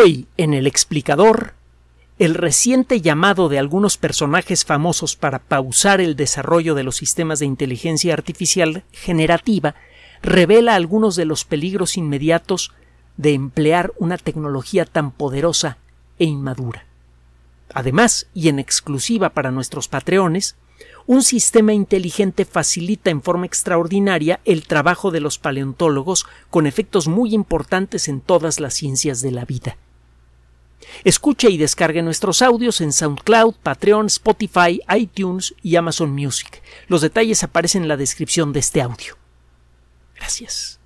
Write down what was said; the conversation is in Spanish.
Hoy, en el explicador, el reciente llamado de algunos personajes famosos para pausar el desarrollo de los sistemas de inteligencia artificial generativa revela algunos de los peligros inmediatos de emplear una tecnología tan poderosa e inmadura. Además, y en exclusiva para nuestros patreones, un sistema inteligente facilita en forma extraordinaria el trabajo de los paleontólogos con efectos muy importantes en todas las ciencias de la vida. Escuche y descargue nuestros audios en SoundCloud, Patreon, Spotify, iTunes y Amazon Music. Los detalles aparecen en la descripción de este audio. Gracias.